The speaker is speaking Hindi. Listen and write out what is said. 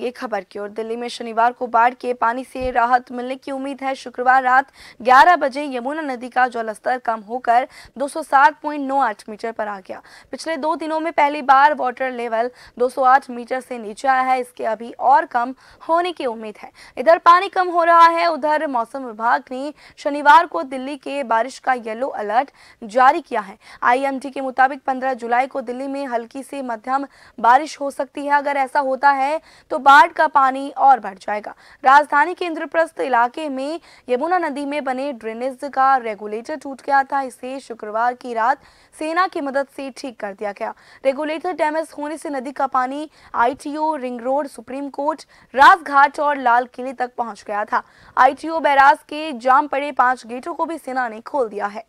ये खबर की ओर दिल्ली में शनिवार को बाढ़ के पानी से राहत मिलने की उम्मीद है शुक्रवार रात 11 बजे यमुना नदी का जलस्तर कम होकर 207.98 मीटर पर आ गया पिछले दो दिनों में पहली बार वाटर लेवल 208 मीटर से नीचे आया है इसके अभी और कम होने की उम्मीद है इधर पानी कम हो रहा है उधर मौसम विभाग ने शनिवार को दिल्ली के बारिश का येलो अलर्ट जारी किया है आई के मुताबिक पंद्रह जुलाई को दिल्ली में हल्की से मध्यम बारिश हो सकती है अगर ऐसा होता है तो बाढ़ का पानी और बढ़ जाएगा राजधानी के इंद्रप्रस्थ इलाके में यमुना नदी में बने ड्रेनेज का रेगुलेटर टूट गया था इसे शुक्रवार की रात सेना की मदद से ठीक कर दिया गया रेगुलेटर डैमेज होने से नदी का पानी ITO ring road supreme court Rajghat और लाल किले तक पहुंच गया था आईटीओ बैराज के जाम पड़े पांच गेटों को भी सेना ने खोल दिया है